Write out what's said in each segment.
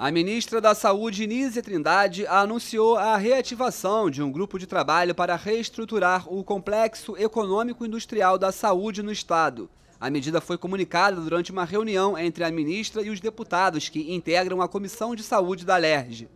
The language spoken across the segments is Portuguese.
A ministra da Saúde, Nízia Trindade, anunciou a reativação de um grupo de trabalho para reestruturar o complexo econômico-industrial da saúde no Estado. A medida foi comunicada durante uma reunião entre a ministra e os deputados que integram a Comissão de Saúde da LERJ.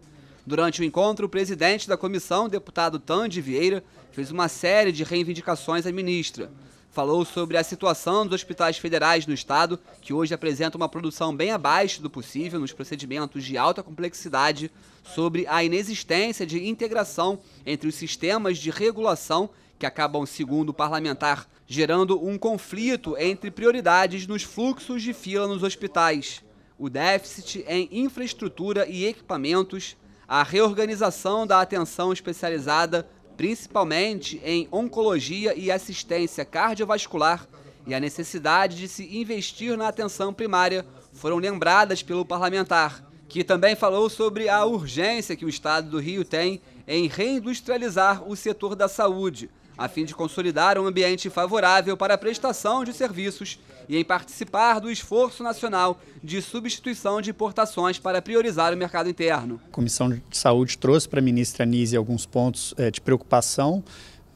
Durante o encontro, o presidente da comissão, deputado Tande Vieira, fez uma série de reivindicações à ministra falou sobre a situação dos hospitais federais no estado, que hoje apresenta uma produção bem abaixo do possível nos procedimentos de alta complexidade, sobre a inexistência de integração entre os sistemas de regulação que acabam, segundo o parlamentar, gerando um conflito entre prioridades nos fluxos de fila nos hospitais, o déficit em infraestrutura e equipamentos, a reorganização da atenção especializada principalmente em oncologia e assistência cardiovascular, e a necessidade de se investir na atenção primária foram lembradas pelo parlamentar, que também falou sobre a urgência que o estado do Rio tem em reindustrializar o setor da saúde a fim de consolidar um ambiente favorável para a prestação de serviços e em participar do esforço nacional de substituição de importações para priorizar o mercado interno. A Comissão de Saúde trouxe para a ministra Nise alguns pontos eh, de preocupação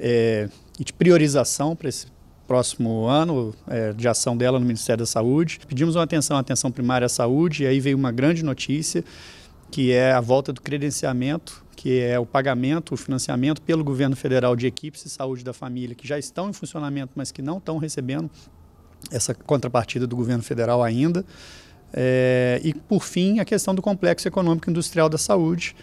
eh, e de priorização para esse próximo ano eh, de ação dela no Ministério da Saúde. Pedimos uma atenção à atenção primária à saúde e aí veio uma grande notícia que é a volta do credenciamento, que é o pagamento, o financiamento pelo governo federal de equipes de saúde da família que já estão em funcionamento, mas que não estão recebendo essa contrapartida do governo federal ainda. É, e, por fim, a questão do complexo econômico industrial da saúde,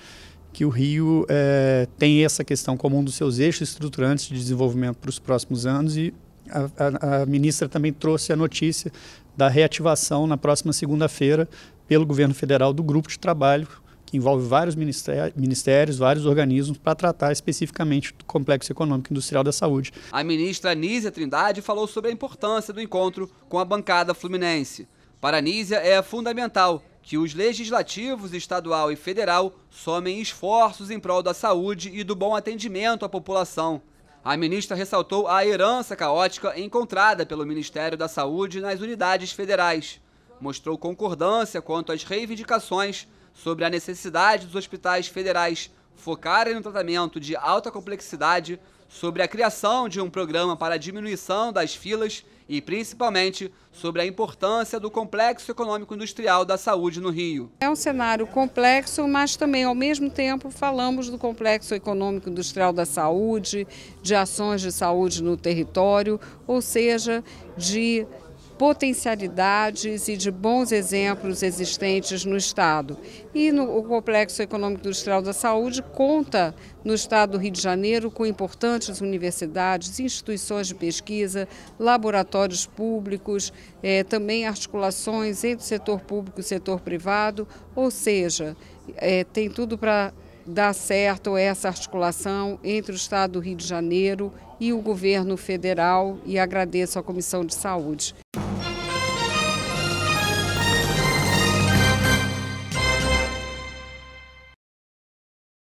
que o Rio é, tem essa questão como um dos seus eixos estruturantes de desenvolvimento para os próximos anos e a, a, a ministra também trouxe a notícia da reativação na próxima segunda-feira pelo governo federal do grupo de trabalho que envolve vários ministérios, vários organismos para tratar especificamente do complexo econômico e industrial da saúde. A ministra Anísia Trindade falou sobre a importância do encontro com a bancada fluminense. Para Anísia é fundamental que os legislativos estadual e federal somem esforços em prol da saúde e do bom atendimento à população. A ministra ressaltou a herança caótica encontrada pelo Ministério da Saúde nas unidades federais mostrou concordância quanto às reivindicações sobre a necessidade dos hospitais federais focarem no tratamento de alta complexidade, sobre a criação de um programa para diminuição das filas e, principalmente, sobre a importância do complexo econômico-industrial da saúde no Rio. É um cenário complexo, mas também, ao mesmo tempo, falamos do complexo econômico-industrial da saúde, de ações de saúde no território, ou seja, de potencialidades e de bons exemplos existentes no Estado. E no, o Complexo Econômico Industrial da Saúde conta no Estado do Rio de Janeiro com importantes universidades, instituições de pesquisa, laboratórios públicos, eh, também articulações entre o setor público e o setor privado, ou seja, eh, tem tudo para dar certo essa articulação entre o Estado do Rio de Janeiro e o governo federal e agradeço à Comissão de Saúde.